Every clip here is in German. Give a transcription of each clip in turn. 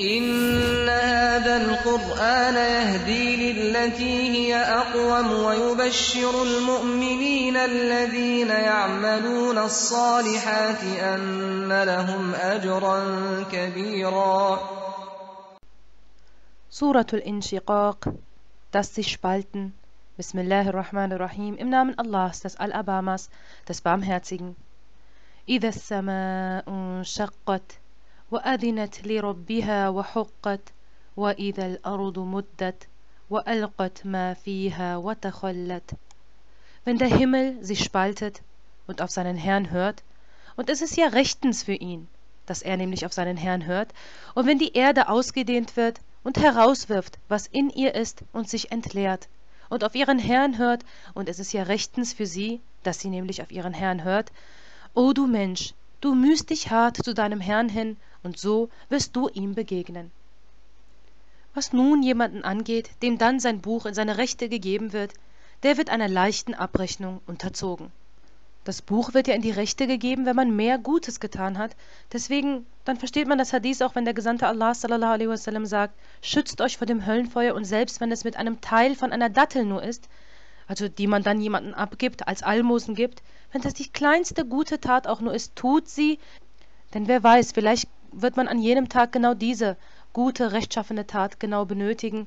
إن هذا القرآن يهدي للتي هي أقوم ويبشر المؤمنين الذين يعملون الصالحات أن لهم أجرا كبيرا سورة الانشقاق Das sich spalten الرحيم Im Namen Allahs, des Alabamas, des Barmherzigen إذا السماء انشقت وأذنت لربها وحقت وإذا الأرض مدت وألقت ما فيها وتخلت Wenn der Himmel sich spaltet und auf seinen Herrn hört, und es ist ja rechtens für ihn, dass er nämlich auf seinen Herrn hört, und wenn die Erde ausgedehnt wird und herauswirft, was in ihr ist und sich entleert, und auf ihren Herrn hört, und es ist ja rechtens für sie, dass sie nämlich auf ihren Herrn hört, O du Mensch, du müßt dich hart zu deinem herrn hin und so wirst du ihm begegnen was nun jemanden angeht dem dann sein buch in seine rechte gegeben wird der wird einer leichten abrechnung unterzogen das buch wird ja in die rechte gegeben wenn man mehr gutes getan hat deswegen dann versteht man das hadith auch wenn der gesandte allah sallallahu alaihi wasallam sagt schützt euch vor dem höllenfeuer und selbst wenn es mit einem teil von einer dattel nur ist also die man dann jemanden abgibt, als Almosen gibt, wenn das die kleinste gute Tat auch nur ist, tut sie, denn wer weiß, vielleicht wird man an jenem Tag genau diese gute, rechtschaffene Tat genau benötigen.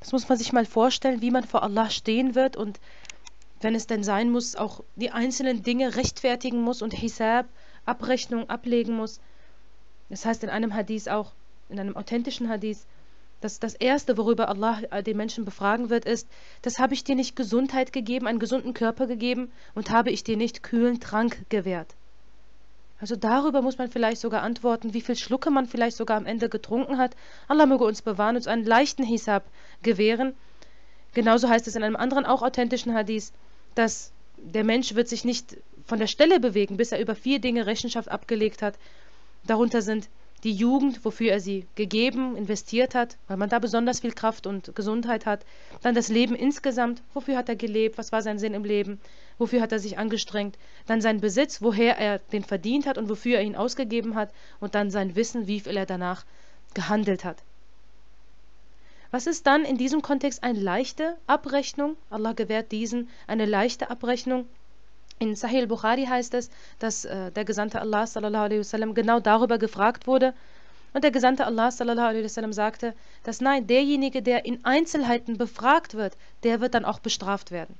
Das muss man sich mal vorstellen, wie man vor Allah stehen wird und wenn es denn sein muss, auch die einzelnen Dinge rechtfertigen muss und Hisab, Abrechnung ablegen muss. Das heißt in einem Hadith auch, in einem authentischen Hadith, das, das Erste, worüber Allah äh, den Menschen befragen wird, ist, das habe ich dir nicht Gesundheit gegeben, einen gesunden Körper gegeben und habe ich dir nicht kühlen Trank gewährt. Also darüber muss man vielleicht sogar antworten, wie viel Schlucke man vielleicht sogar am Ende getrunken hat. Allah möge uns bewahren, uns einen leichten Hisab gewähren. Genauso heißt es in einem anderen, auch authentischen Hadith, dass der Mensch wird sich nicht von der Stelle bewegen, bis er über vier Dinge Rechenschaft abgelegt hat. Darunter sind die Jugend, wofür er sie gegeben, investiert hat, weil man da besonders viel Kraft und Gesundheit hat, dann das Leben insgesamt, wofür hat er gelebt, was war sein Sinn im Leben, wofür hat er sich angestrengt, dann sein Besitz, woher er den verdient hat und wofür er ihn ausgegeben hat, und dann sein Wissen, wie viel er danach gehandelt hat. Was ist dann in diesem Kontext eine leichte Abrechnung? Allah gewährt diesen eine leichte Abrechnung in Sahih al-Bukhari heißt es, dass äh, der Gesandte Allah sallallahu alaihi wasallam, genau darüber gefragt wurde. Und der Gesandte Allah sallallahu alaihi wasallam, sagte, dass nein, derjenige, der in Einzelheiten befragt wird, der wird dann auch bestraft werden.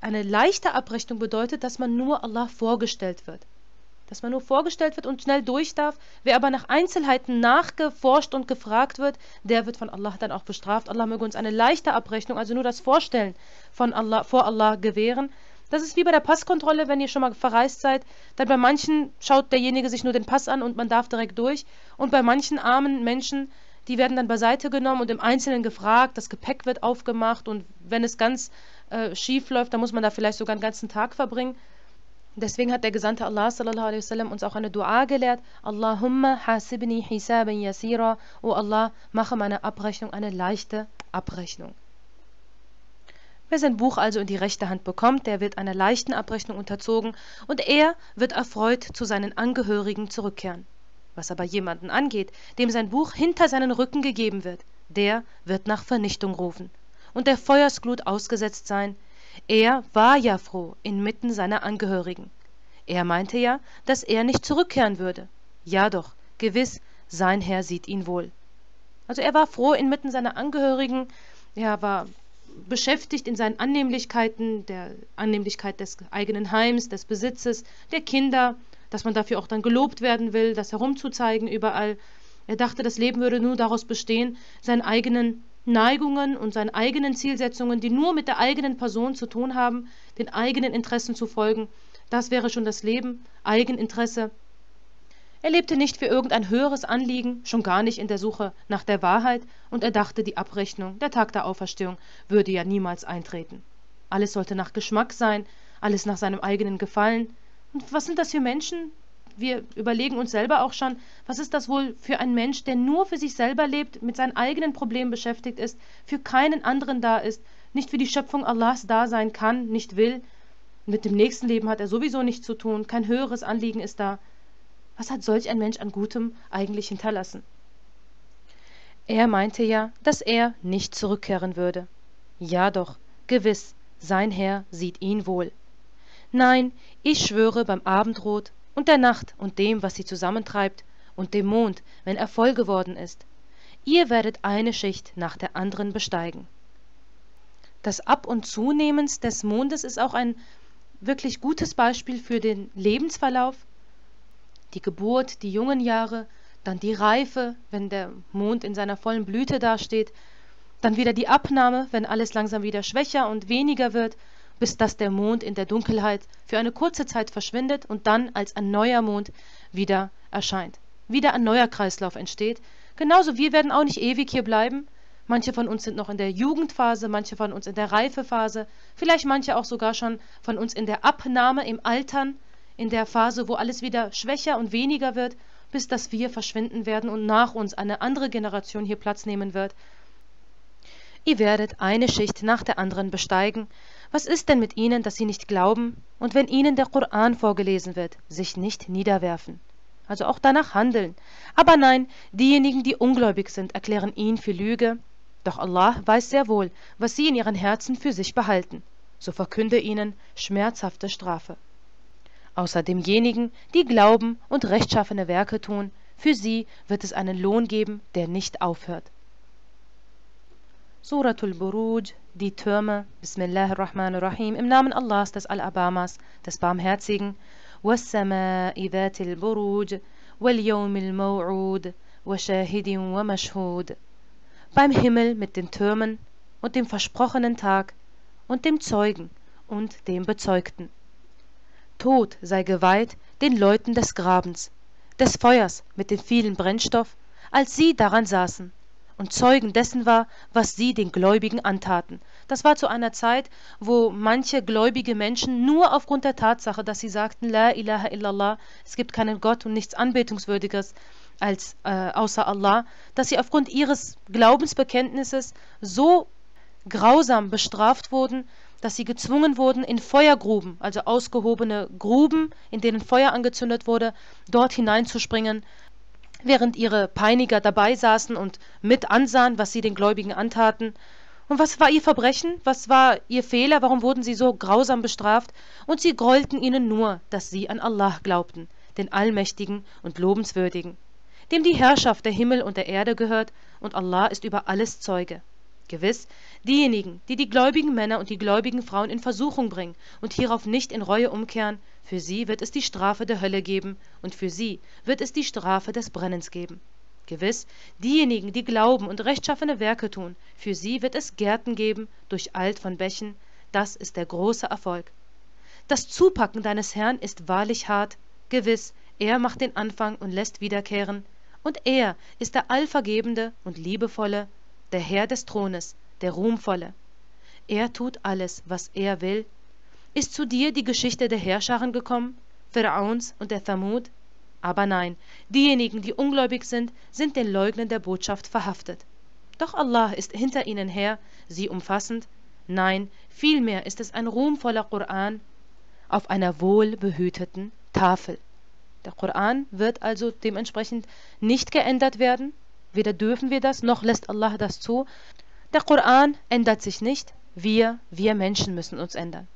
Eine leichte Abrechnung bedeutet, dass man nur Allah vorgestellt wird. Dass man nur vorgestellt wird und schnell durch darf. Wer aber nach Einzelheiten nachgeforscht und gefragt wird, der wird von Allah dann auch bestraft. Allah möge uns eine leichte Abrechnung, also nur das Vorstellen von Allah, vor Allah gewähren. Das ist wie bei der Passkontrolle, wenn ihr schon mal verreist seid. Dann bei manchen schaut derjenige sich nur den Pass an und man darf direkt durch. Und bei manchen armen Menschen, die werden dann beiseite genommen und im Einzelnen gefragt. Das Gepäck wird aufgemacht und wenn es ganz äh, schief läuft, dann muss man da vielleicht sogar einen ganzen Tag verbringen. Deswegen hat der Gesandte Allah sallallahu wasallam, uns auch eine Dua gelehrt. Allahumma hasibni hisaben yasira. O Allah, mache meine Abrechnung eine leichte Abrechnung. Wer sein Buch also in die rechte Hand bekommt, der wird einer leichten Abrechnung unterzogen und er wird erfreut zu seinen Angehörigen zurückkehren. Was aber jemanden angeht, dem sein Buch hinter seinen Rücken gegeben wird, der wird nach Vernichtung rufen und der Feuersglut ausgesetzt sein. Er war ja froh inmitten seiner Angehörigen. Er meinte ja, dass er nicht zurückkehren würde. Ja doch, gewiss, sein Herr sieht ihn wohl. Also er war froh inmitten seiner Angehörigen, ja, war beschäftigt in seinen Annehmlichkeiten, der Annehmlichkeit des eigenen Heims, des Besitzes, der Kinder, dass man dafür auch dann gelobt werden will, das herumzuzeigen überall. Er dachte, das Leben würde nur daraus bestehen, seinen eigenen Neigungen und seinen eigenen Zielsetzungen, die nur mit der eigenen Person zu tun haben, den eigenen Interessen zu folgen. Das wäre schon das Leben, Eigeninteresse er lebte nicht für irgendein höheres Anliegen, schon gar nicht in der Suche nach der Wahrheit, und er dachte, die Abrechnung, der Tag der Auferstehung, würde ja niemals eintreten. Alles sollte nach Geschmack sein, alles nach seinem eigenen Gefallen. Und was sind das für Menschen? Wir überlegen uns selber auch schon, was ist das wohl für ein Mensch, der nur für sich selber lebt, mit seinen eigenen Problemen beschäftigt ist, für keinen anderen da ist, nicht für die Schöpfung Allahs da sein kann, nicht will. Mit dem nächsten Leben hat er sowieso nichts zu tun, kein höheres Anliegen ist da. Was hat solch ein Mensch an Gutem eigentlich hinterlassen? Er meinte ja, dass er nicht zurückkehren würde. Ja doch, gewiss, sein Herr sieht ihn wohl. Nein, ich schwöre beim Abendrot und der Nacht und dem, was sie zusammentreibt, und dem Mond, wenn er voll geworden ist. Ihr werdet eine Schicht nach der anderen besteigen. Das Ab- und Zunehmens des Mondes ist auch ein wirklich gutes Beispiel für den Lebensverlauf die Geburt, die jungen Jahre, dann die Reife, wenn der Mond in seiner vollen Blüte dasteht, dann wieder die Abnahme, wenn alles langsam wieder schwächer und weniger wird, bis dass der Mond in der Dunkelheit für eine kurze Zeit verschwindet und dann als ein neuer Mond wieder erscheint. Wieder ein neuer Kreislauf entsteht. Genauso wir werden auch nicht ewig hier bleiben. Manche von uns sind noch in der Jugendphase, manche von uns in der Reifephase, vielleicht manche auch sogar schon von uns in der Abnahme, im Altern in der Phase, wo alles wieder schwächer und weniger wird, bis dass wir verschwinden werden und nach uns eine andere Generation hier Platz nehmen wird. Ihr werdet eine Schicht nach der anderen besteigen. Was ist denn mit ihnen, dass sie nicht glauben und wenn ihnen der Koran vorgelesen wird, sich nicht niederwerfen? Also auch danach handeln. Aber nein, diejenigen, die ungläubig sind, erklären ihn für Lüge. Doch Allah weiß sehr wohl, was sie in ihren Herzen für sich behalten. So verkünde ihnen schmerzhafte Strafe außer demjenigen, die glauben und rechtschaffene Werke tun, für sie wird es einen Lohn geben, der nicht aufhört. Suratul Buruj, die Türme, Bismillah ar-Rahman rahim im Namen Allahs, des Al-Abamas, des Barmherzigen, والسماء ذات البروج واليوم الموعود وشاهد ومشهود Beim Himmel mit den Türmen und dem versprochenen Tag und dem Zeugen und dem Bezeugten tod sei geweiht den leuten des grabens des feuers mit dem vielen brennstoff als sie daran saßen und zeugen dessen war was sie den gläubigen antaten das war zu einer zeit wo manche gläubige menschen nur aufgrund der tatsache dass sie sagten la ilaha illallah es gibt keinen gott und nichts anbetungswürdiges als äh, außer Allah dass sie aufgrund ihres glaubensbekenntnisses so grausam bestraft wurden dass sie gezwungen wurden, in Feuergruben, also ausgehobene Gruben, in denen Feuer angezündet wurde, dort hineinzuspringen, während ihre Peiniger dabei saßen und mit ansahen, was sie den Gläubigen antaten. Und was war ihr Verbrechen? Was war ihr Fehler? Warum wurden sie so grausam bestraft? Und sie grollten ihnen nur, dass sie an Allah glaubten, den Allmächtigen und Lobenswürdigen, dem die Herrschaft der Himmel und der Erde gehört, und Allah ist über alles Zeuge gewiss, diejenigen, die die gläubigen Männer und die gläubigen Frauen in Versuchung bringen und hierauf nicht in Reue umkehren, für sie wird es die Strafe der Hölle geben und für sie wird es die Strafe des Brennens geben. Gewiss, diejenigen, die glauben und rechtschaffene Werke tun, für sie wird es Gärten geben, durcheilt von Bächen, das ist der große Erfolg. Das Zupacken deines Herrn ist wahrlich hart, gewiss, er macht den Anfang und lässt wiederkehren, und er ist der allvergebende und liebevolle, der Herr des Thrones, der Ruhmvolle. Er tut alles, was er will. Ist zu dir die Geschichte der Herrscharen gekommen, Pharaons und der Thamud? Aber nein, diejenigen, die ungläubig sind, sind den Leugnern der Botschaft verhaftet. Doch Allah ist hinter ihnen her, sie umfassend. Nein, vielmehr ist es ein ruhmvoller Koran auf einer wohlbehüteten Tafel. Der Koran wird also dementsprechend nicht geändert werden, Weder dürfen wir das, noch lässt Allah das zu. Der Koran ändert sich nicht. Wir, wir Menschen müssen uns ändern.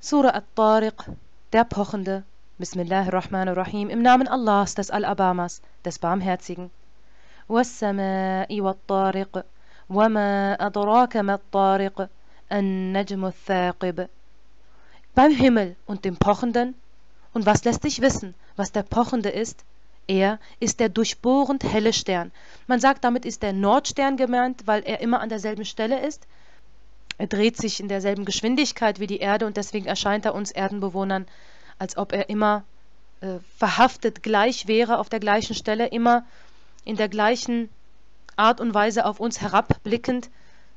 Surah At-Tariq, der Pochende, Bismillahirrahmanirrahim, im Namen Allahs, des Al-Abamas, des Barmherzigen. والسماء والطارق وما أدراك ما الطارق النجم الثاقب Beim Himmel und dem Pochenden und was lässt dich wissen, was der Pochende ist? Er ist der durchbohrend helle Stern. Man sagt, damit ist der Nordstern gemeint, weil er immer an derselben Stelle ist. Er dreht sich in derselben Geschwindigkeit wie die Erde und deswegen erscheint er uns Erdenbewohnern, als ob er immer äh, verhaftet gleich wäre, auf der gleichen Stelle, immer in der gleichen Art und Weise auf uns herabblickend.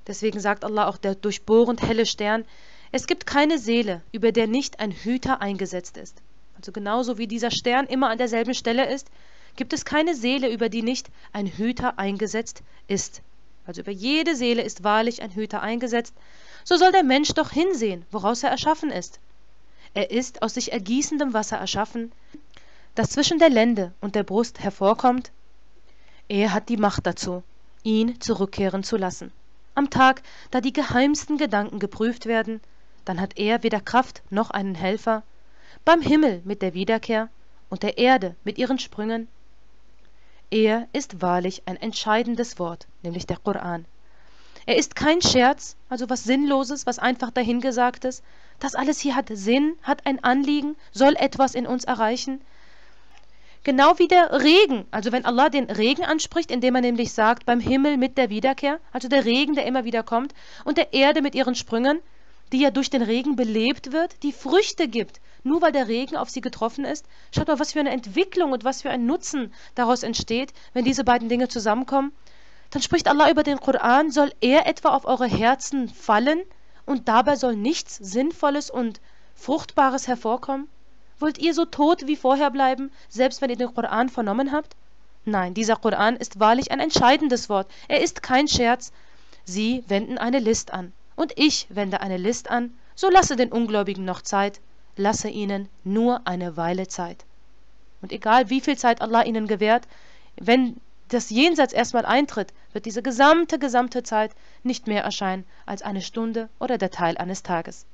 Deswegen sagt Allah auch der durchbohrend helle Stern, es gibt keine Seele, über der nicht ein Hüter eingesetzt ist also genauso wie dieser Stern immer an derselben Stelle ist, gibt es keine Seele, über die nicht ein Hüter eingesetzt ist. Also über jede Seele ist wahrlich ein Hüter eingesetzt, so soll der Mensch doch hinsehen, woraus er erschaffen ist. Er ist aus sich ergießendem Wasser erschaffen, das zwischen der Lende und der Brust hervorkommt. Er hat die Macht dazu, ihn zurückkehren zu lassen. Am Tag, da die geheimsten Gedanken geprüft werden, dann hat er weder Kraft noch einen Helfer, beim Himmel mit der Wiederkehr und der Erde mit ihren Sprüngen? Er ist wahrlich ein entscheidendes Wort, nämlich der Koran. Er ist kein Scherz, also was Sinnloses, was einfach dahingesagtes. Das alles hier hat Sinn, hat ein Anliegen, soll etwas in uns erreichen. Genau wie der Regen, also wenn Allah den Regen anspricht, indem er nämlich sagt, beim Himmel mit der Wiederkehr, also der Regen, der immer wieder kommt, und der Erde mit ihren Sprüngen, die ja durch den Regen belebt wird, die Früchte gibt, nur weil der Regen auf sie getroffen ist. Schaut mal, was für eine Entwicklung und was für ein Nutzen daraus entsteht, wenn diese beiden Dinge zusammenkommen. Dann spricht Allah über den Koran, soll er etwa auf eure Herzen fallen und dabei soll nichts Sinnvolles und Fruchtbares hervorkommen? Wollt ihr so tot wie vorher bleiben, selbst wenn ihr den Koran vernommen habt? Nein, dieser Koran ist wahrlich ein entscheidendes Wort. Er ist kein Scherz. Sie wenden eine List an und ich wende eine List an, so lasse den Ungläubigen noch Zeit, lasse ihnen nur eine Weile Zeit. Und egal wie viel Zeit Allah ihnen gewährt, wenn das Jenseits erstmal eintritt, wird diese gesamte, gesamte Zeit nicht mehr erscheinen als eine Stunde oder der Teil eines Tages.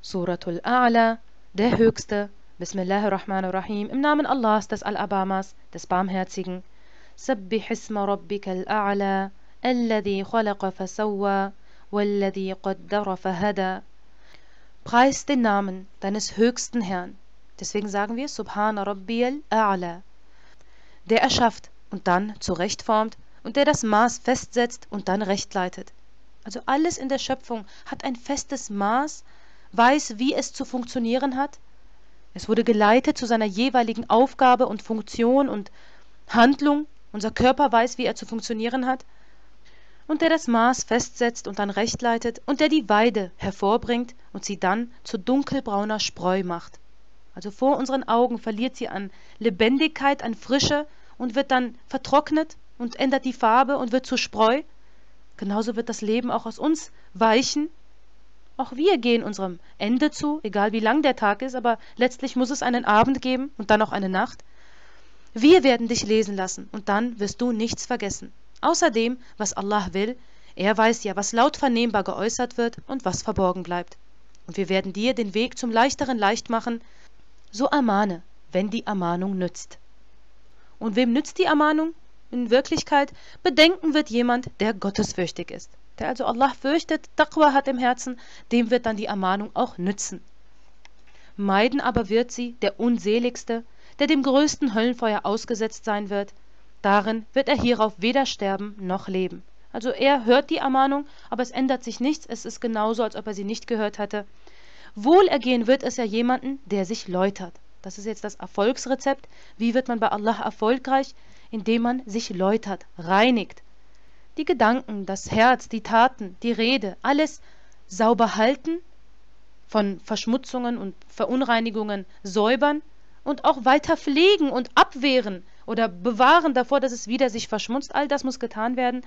Suratul A'la, der Höchste, Bismillahirrahmanirrahim, im Namen Allahs des Al-Abamas, des Barmherzigen. Sabbihisma rabbikal a'la, الذي خلق فسوى والذي قدر فهدى Preis den Namen deines höchsten Herrn. Deswegen sagen wir Subhana Rabbiyal A'la. Der erschafft und dann zurechtformt und der das Maß festsetzt und dann rechtleitet. Also alles in der Schöpfung hat ein festes Maß, weiß, wie es zu funktionieren hat. Es wurde geleitet zu seiner jeweiligen Aufgabe und Funktion und Handlung. Unser Körper weiß, wie er zu funktionieren hat und der das Maß festsetzt und dann recht leitet und der die Weide hervorbringt und sie dann zu dunkelbrauner Spreu macht. Also vor unseren Augen verliert sie an Lebendigkeit, an Frische und wird dann vertrocknet und ändert die Farbe und wird zu Spreu. Genauso wird das Leben auch aus uns weichen. Auch wir gehen unserem Ende zu, egal wie lang der Tag ist, aber letztlich muss es einen Abend geben und dann auch eine Nacht. Wir werden dich lesen lassen, und dann wirst du nichts vergessen. Außerdem, was Allah will, er weiß ja, was laut vernehmbar geäußert wird und was verborgen bleibt. Und wir werden dir den Weg zum Leichteren leicht machen, so ermahne, wenn die Ermahnung nützt. Und wem nützt die Ermahnung? In Wirklichkeit, bedenken wird jemand, der gottesfürchtig ist. Der also Allah fürchtet, Taqwa hat im Herzen, dem wird dann die Ermahnung auch nützen. Meiden aber wird sie der Unseligste, der dem größten Höllenfeuer ausgesetzt sein wird, Darin wird er hierauf weder sterben noch leben. Also er hört die Ermahnung, aber es ändert sich nichts, es ist genauso, als ob er sie nicht gehört hatte. Wohlergehen wird es ja jemanden, der sich läutert. Das ist jetzt das Erfolgsrezept. Wie wird man bei Allah erfolgreich? Indem man sich läutert, reinigt. Die Gedanken, das Herz, die Taten, die Rede, alles sauber halten, von Verschmutzungen und Verunreinigungen säubern und auch weiter pflegen und abwehren oder bewahren davor, dass es wieder sich verschmutzt. All das muss getan werden.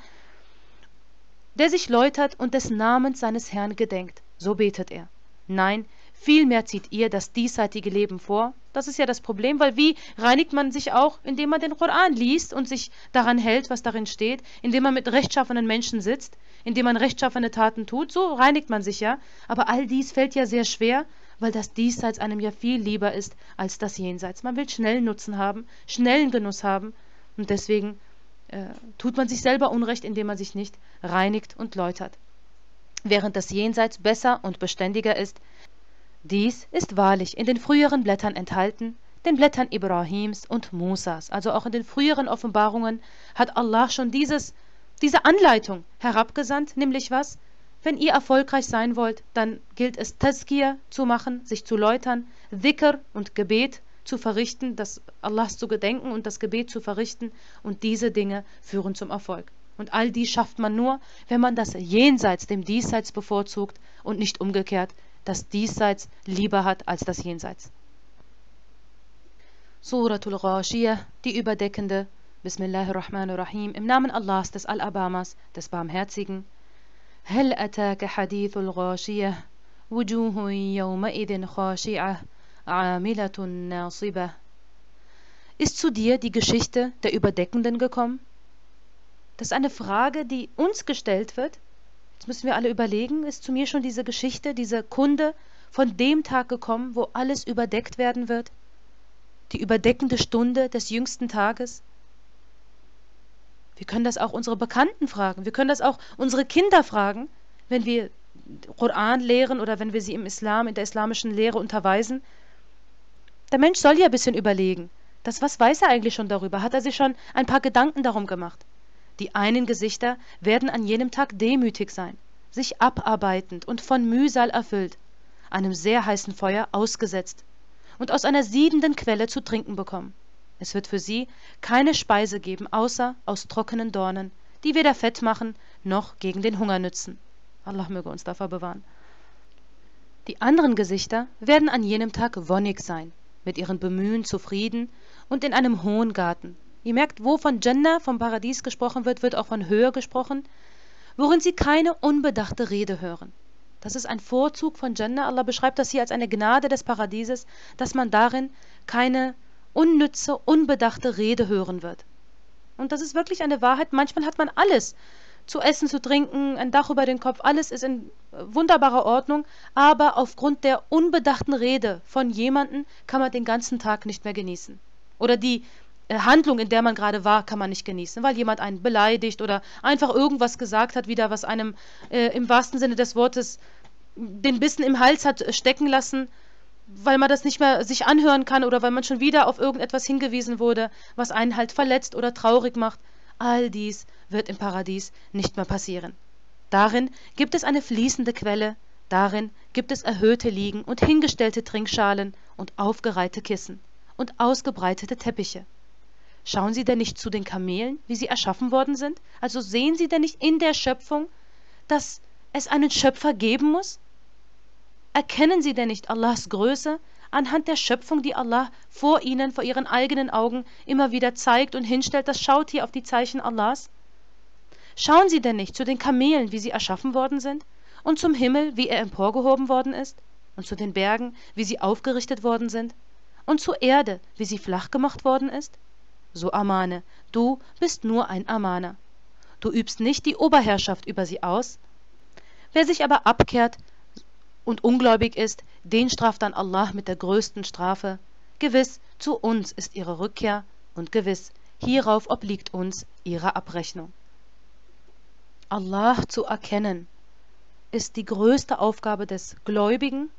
Der sich läutert und des Namens seines Herrn gedenkt. So betet er. Nein, vielmehr zieht ihr das diesseitige Leben vor. Das ist ja das Problem, weil wie reinigt man sich auch, indem man den Koran liest und sich daran hält, was darin steht, indem man mit rechtschaffenen Menschen sitzt, indem man rechtschaffene Taten tut, so reinigt man sich ja. Aber all dies fällt ja sehr schwer, weil das Diesseits einem ja viel lieber ist als das Jenseits. Man will schnellen Nutzen haben, schnellen Genuss haben und deswegen äh, tut man sich selber Unrecht, indem man sich nicht reinigt und läutert. Während das Jenseits besser und beständiger ist, dies ist wahrlich in den früheren Blättern enthalten, den Blättern Ibrahims und Musas. Also auch in den früheren Offenbarungen hat Allah schon dieses, diese Anleitung herabgesandt, nämlich was? Wenn ihr erfolgreich sein wollt, dann gilt es, Tazkiyah zu machen, sich zu läutern, Dhikr und Gebet zu verrichten, das Allahs zu gedenken und das Gebet zu verrichten. Und diese Dinge führen zum Erfolg. Und all dies schafft man nur, wenn man das Jenseits dem Diesseits bevorzugt und nicht umgekehrt, das Diesseits lieber hat als das Jenseits. Suratul Ghashiyah, die überdeckende, Bismillahirrahmanirrahim, im Namen Allahs, des Al-Abamas, des Barmherzigen, هل أتاك حديث الغاشية وجوه يومئذ خاشعة عاملة ناصبة Ist zu dir die Geschichte der Überdeckenden gekommen? Das ist eine Frage, die uns gestellt wird. Jetzt müssen wir alle überlegen, ist zu mir schon diese Geschichte, diese Kunde von dem Tag gekommen, wo alles überdeckt werden wird? Die überdeckende Stunde des jüngsten Tages? Wir können das auch unsere Bekannten fragen. Wir können das auch unsere Kinder fragen, wenn wir Koran lehren oder wenn wir sie im Islam, in der islamischen Lehre unterweisen. Der Mensch soll ja ein bisschen überlegen. Das, was weiß er eigentlich schon darüber? Hat er sich schon ein paar Gedanken darum gemacht? Die einen Gesichter werden an jenem Tag demütig sein, sich abarbeitend und von Mühsal erfüllt, einem sehr heißen Feuer ausgesetzt und aus einer siedenden Quelle zu trinken bekommen es wird für sie keine speise geben außer aus trockenen dornen die weder fett machen noch gegen den hunger nützen allah möge uns davor bewahren die anderen gesichter werden an jenem tag wonnig sein mit ihren bemühen zufrieden und in einem hohen garten ihr merkt wo von jannah vom paradies gesprochen wird wird auch von höhe gesprochen worin sie keine unbedachte rede hören das ist ein Vorzug von Jannah. Allah beschreibt das hier als eine Gnade des Paradieses, dass man darin keine unnütze, unbedachte Rede hören wird. Und das ist wirklich eine Wahrheit. Manchmal hat man alles. Zu essen, zu trinken, ein Dach über den Kopf, alles ist in wunderbarer Ordnung, aber aufgrund der unbedachten Rede von jemandem kann man den ganzen Tag nicht mehr genießen. Oder die äh, Handlung, in der man gerade war, kann man nicht genießen, weil jemand einen beleidigt oder einfach irgendwas gesagt hat, wieder was einem äh, im wahrsten Sinne des Wortes den Bissen im Hals hat äh, stecken lassen weil man das nicht mehr sich anhören kann oder weil man schon wieder auf irgendetwas hingewiesen wurde, was einen halt verletzt oder traurig macht. All dies wird im Paradies nicht mehr passieren. Darin gibt es eine fließende Quelle, darin gibt es erhöhte Liegen und hingestellte Trinkschalen und aufgereihte Kissen und ausgebreitete Teppiche. Schauen Sie denn nicht zu den Kamelen, wie sie erschaffen worden sind? Also sehen Sie denn nicht in der Schöpfung, dass es einen Schöpfer geben muss? Erkennen Sie denn nicht Allahs Größe anhand der Schöpfung, die Allah vor Ihnen, vor Ihren eigenen Augen immer wieder zeigt und hinstellt? Das Schautier auf die Zeichen Allahs. Schauen Sie denn nicht zu den Kamelen, wie sie erschaffen worden sind, und zum Himmel, wie er emporgehoben worden ist, und zu den Bergen, wie sie aufgerichtet worden sind, und zur Erde, wie sie flach gemacht worden ist? So Amane, du bist nur ein Amaner. Du übst nicht die Oberherrschaft über sie aus. Wer sich aber abkehrt und ungläubig ist, den straft dann Allah mit der größten Strafe. Gewiss, zu uns ist ihre Rückkehr und gewiss, hierauf obliegt uns ihre Abrechnung. Allah zu erkennen ist die größte Aufgabe des Gläubigen,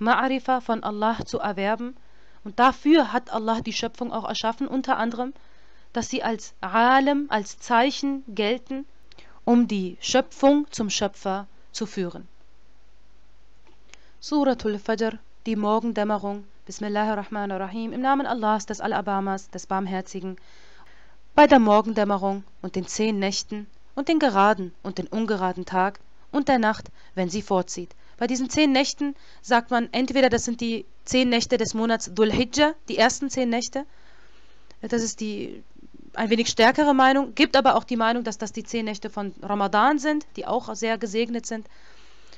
Ma'arifa von Allah zu erwerben und dafür hat Allah die Schöpfung auch erschaffen, unter anderem, dass sie als Alem, als Zeichen gelten, um die Schöpfung zum Schöpfer zu führen. Suratul Fajr, die Morgendämmerung, Bismillahirrahmanirrahim, im Namen Allahs, des Al-Abamas, des Barmherzigen, bei der Morgendämmerung und den zehn Nächten und den geraden und den ungeraden Tag und der Nacht, wenn sie vorzieht. Bei diesen zehn Nächten sagt man entweder, das sind die zehn Nächte des Monats Dhul Hijjah, die ersten zehn Nächte, das ist die ein wenig stärkere Meinung, gibt aber auch die Meinung, dass das die zehn Nächte von Ramadan sind, die auch sehr gesegnet sind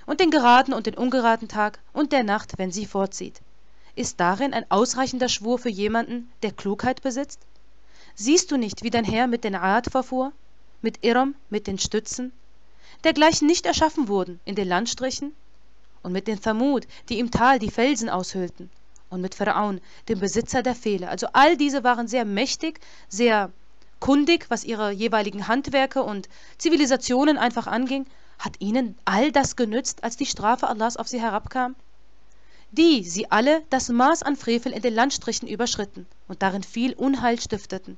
und den geraden und den ungeraden Tag und der Nacht, wenn sie vorzieht. Ist darin ein ausreichender Schwur für jemanden, der Klugheit besitzt? Siehst du nicht, wie dein Herr mit den Aad verfuhr? Mit Irom, mit den Stützen? Dergleichen nicht erschaffen wurden in den Landstrichen? Und mit den Thamud, die im Tal die Felsen aushöhlten? Und mit Pharaon, dem Besitzer der Fehler? Also all diese waren sehr mächtig, sehr kundig, was ihre jeweiligen Handwerke und Zivilisationen einfach anging hat ihnen all das genützt, als die Strafe Allahs auf sie herabkam? Die, sie alle, das Maß an Frevel in den Landstrichen überschritten und darin viel Unheil stifteten.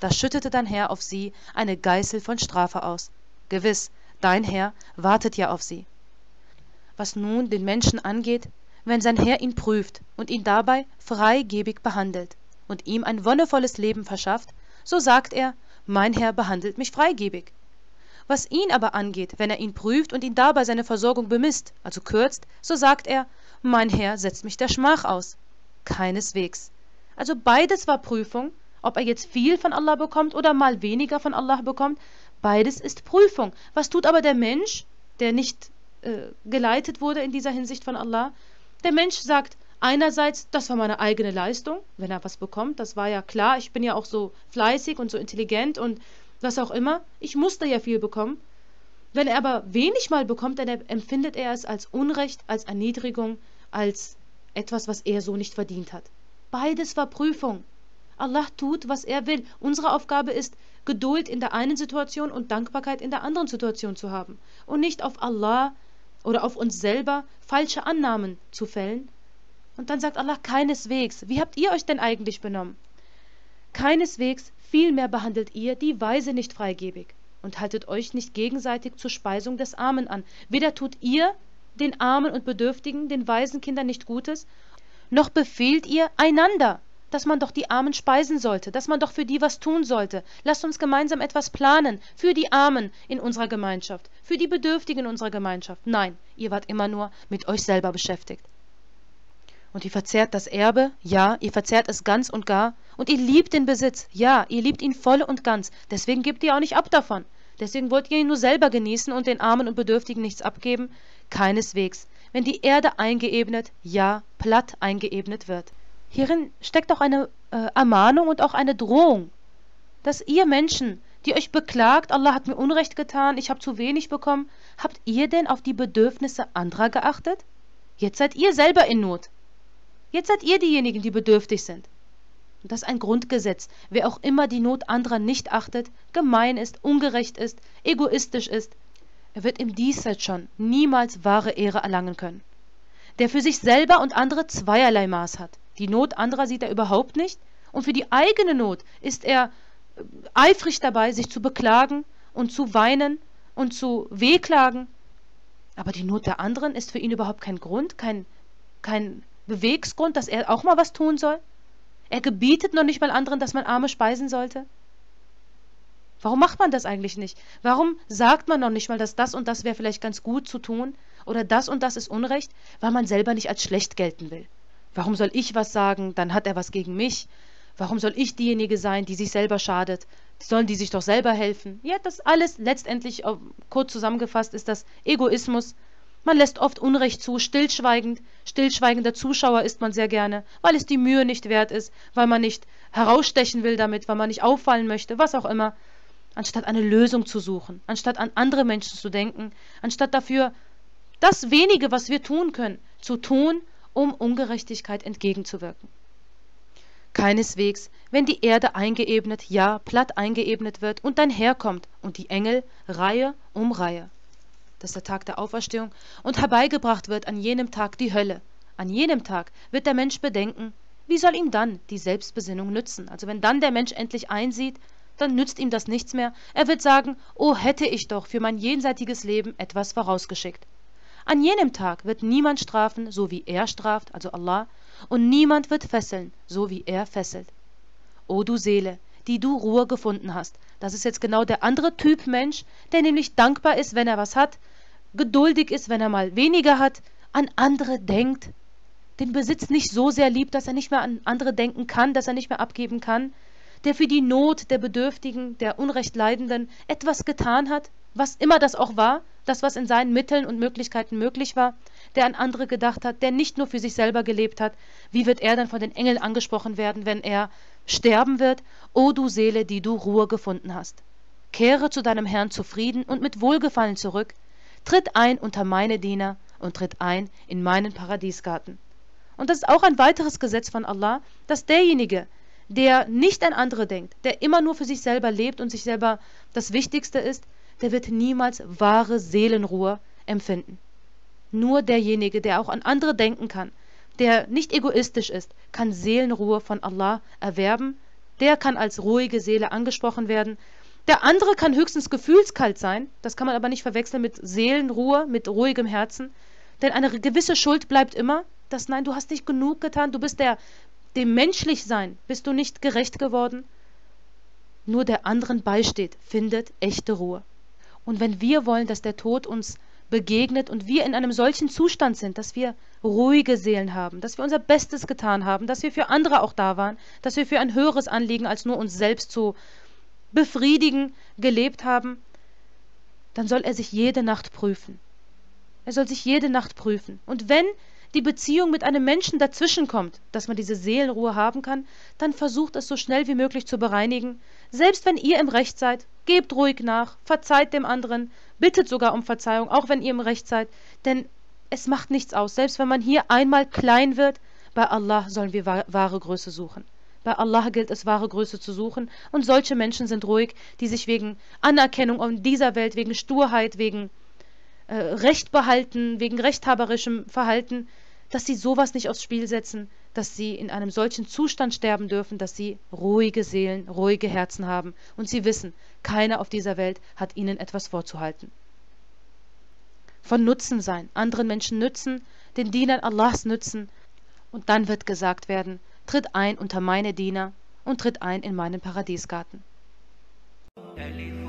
Da schüttete dein Herr auf sie eine Geißel von Strafe aus. Gewiss, dein Herr wartet ja auf sie. Was nun den Menschen angeht, wenn sein Herr ihn prüft und ihn dabei freigebig behandelt und ihm ein wonnevolles Leben verschafft, so sagt er, mein Herr behandelt mich freigebig. Was ihn aber angeht, wenn er ihn prüft und ihn dabei seine Versorgung bemisst, also kürzt, so sagt er, mein Herr setzt mich der Schmach aus. Keineswegs. Also beides war Prüfung, ob er jetzt viel von Allah bekommt oder mal weniger von Allah bekommt, beides ist Prüfung. Was tut aber der Mensch, der nicht äh, geleitet wurde in dieser Hinsicht von Allah? Der Mensch sagt, Einerseits, das war meine eigene Leistung, wenn er was bekommt, das war ja klar, ich bin ja auch so fleißig und so intelligent und was auch immer. Ich musste ja viel bekommen. Wenn er aber wenig mal bekommt, dann empfindet er es als Unrecht, als Erniedrigung, als etwas, was er so nicht verdient hat. Beides war Prüfung. Allah tut, was er will. Unsere Aufgabe ist, Geduld in der einen Situation und Dankbarkeit in der anderen Situation zu haben und nicht auf Allah oder auf uns selber falsche Annahmen zu fällen. Und dann sagt Allah keineswegs, wie habt ihr euch denn eigentlich benommen? Keineswegs vielmehr behandelt ihr die Weise nicht freigebig und haltet euch nicht gegenseitig zur Speisung des Armen an, weder tut ihr den Armen und Bedürftigen, den Waisenkindern nicht Gutes, noch befehlt ihr einander, dass man doch die Armen speisen sollte, dass man doch für die was tun sollte. Lasst uns gemeinsam etwas planen, für die Armen in unserer Gemeinschaft, für die Bedürftigen in unserer Gemeinschaft. Nein, ihr wart immer nur mit euch selber beschäftigt. Und ihr verzehrt das Erbe, ja, ihr verzehrt es ganz und gar. Und ihr liebt den Besitz, ja, ihr liebt ihn voll und ganz. Deswegen gebt ihr auch nicht ab davon. Deswegen wollt ihr ihn nur selber genießen und den Armen und Bedürftigen nichts abgeben? Keineswegs. Wenn die Erde eingeebnet, ja, platt eingeebnet wird. Hierin steckt auch eine äh, Ermahnung und auch eine Drohung, dass ihr Menschen, die euch beklagt, Allah hat mir Unrecht getan, ich habe zu wenig bekommen, habt ihr denn auf die Bedürfnisse anderer geachtet? Jetzt seid ihr selber in Not. Jetzt seid ihr diejenigen, die bedürftig sind. Und das ist ein Grundgesetz. Wer auch immer die Not anderer nicht achtet, gemein ist, ungerecht ist, egoistisch ist, er wird im Diesseits schon niemals wahre Ehre erlangen können. Der für sich selber und andere zweierlei Maß hat. Die Not anderer sieht er überhaupt nicht und für die eigene Not ist er äh, eifrig dabei, sich zu beklagen und zu weinen und zu wehklagen. Aber die Not der anderen ist für ihn überhaupt kein Grund, kein, kein Beweggrund, dass er auch mal was tun soll? Er gebietet noch nicht mal anderen, dass man Arme speisen sollte? Warum macht man das eigentlich nicht? Warum sagt man noch nicht mal, dass das und das wäre vielleicht ganz gut zu tun oder das und das ist Unrecht, weil man selber nicht als schlecht gelten will? Warum soll ich was sagen, dann hat er was gegen mich? Warum soll ich diejenige sein, die sich selber schadet? Sollen die sich doch selber helfen? Ja, das alles letztendlich äh, kurz zusammengefasst ist das Egoismus, man lässt oft Unrecht zu, stillschweigend, stillschweigender Zuschauer ist man sehr gerne, weil es die Mühe nicht wert ist, weil man nicht herausstechen will damit, weil man nicht auffallen möchte, was auch immer. Anstatt eine Lösung zu suchen, anstatt an andere Menschen zu denken, anstatt dafür das wenige, was wir tun können, zu tun, um Ungerechtigkeit entgegenzuwirken. Keineswegs, wenn die Erde eingeebnet, ja, platt eingeebnet wird und dein Herr kommt und die Engel Reihe um Reihe das ist der Tag der Auferstehung, und herbeigebracht wird an jenem Tag die Hölle. An jenem Tag wird der Mensch bedenken, wie soll ihm dann die Selbstbesinnung nützen? Also wenn dann der Mensch endlich einsieht, dann nützt ihm das nichts mehr. Er wird sagen, oh hätte ich doch für mein jenseitiges Leben etwas vorausgeschickt. An jenem Tag wird niemand strafen, so wie er straft, also Allah, und niemand wird fesseln, so wie er fesselt. O du Seele, die du Ruhe gefunden hast. Das ist jetzt genau der andere Typ Mensch, der nämlich dankbar ist, wenn er was hat, geduldig ist, wenn er mal weniger hat, an andere denkt, den Besitz nicht so sehr liebt, dass er nicht mehr an andere denken kann, dass er nicht mehr abgeben kann, der für die Not der Bedürftigen, der Unrechtleidenden etwas getan hat, was immer das auch war, das, was in seinen Mitteln und Möglichkeiten möglich war, der an andere gedacht hat, der nicht nur für sich selber gelebt hat, wie wird er dann von den Engeln angesprochen werden, wenn er sterben wird, o du Seele, die du Ruhe gefunden hast. Kehre zu deinem Herrn zufrieden und mit Wohlgefallen zurück, tritt ein unter meine Diener und tritt ein in meinen Paradiesgarten. Und das ist auch ein weiteres Gesetz von Allah, dass derjenige, der nicht an andere denkt, der immer nur für sich selber lebt und sich selber das Wichtigste ist, der wird niemals wahre Seelenruhe empfinden. Nur derjenige, der auch an andere denken kann, der nicht egoistisch ist, kann Seelenruhe von Allah erwerben, der kann als ruhige Seele angesprochen werden, der andere kann höchstens gefühlskalt sein, das kann man aber nicht verwechseln mit Seelenruhe, mit ruhigem Herzen, denn eine gewisse Schuld bleibt immer, dass nein, du hast nicht genug getan, du bist der, dem Menschlichsein bist du nicht gerecht geworden. Nur der anderen beisteht, findet echte Ruhe. Und wenn wir wollen, dass der Tod uns begegnet und wir in einem solchen Zustand sind, dass wir ruhige Seelen haben, dass wir unser Bestes getan haben, dass wir für andere auch da waren, dass wir für ein höheres Anliegen als nur uns selbst zu befriedigen gelebt haben, dann soll er sich jede Nacht prüfen. Er soll sich jede Nacht prüfen. Und wenn die Beziehung mit einem Menschen dazwischen kommt, dass man diese Seelenruhe haben kann, dann versucht es so schnell wie möglich zu bereinigen, selbst wenn ihr im Recht seid Gebt ruhig nach, verzeiht dem anderen, bittet sogar um Verzeihung, auch wenn ihr im Recht seid, denn es macht nichts aus. Selbst wenn man hier einmal klein wird, bei Allah sollen wir wahre Größe suchen. Bei Allah gilt es, wahre Größe zu suchen. Und solche Menschen sind ruhig, die sich wegen Anerkennung in dieser Welt, wegen Sturheit, wegen äh, Recht behalten, wegen rechthaberischem Verhalten dass sie sowas nicht aufs Spiel setzen, dass sie in einem solchen Zustand sterben dürfen, dass sie ruhige Seelen, ruhige Herzen haben und sie wissen, keiner auf dieser Welt hat ihnen etwas vorzuhalten. Von Nutzen sein, anderen Menschen nützen, den Dienern Allahs nützen und dann wird gesagt werden, tritt ein unter meine Diener und tritt ein in meinen Paradiesgarten. Erleben.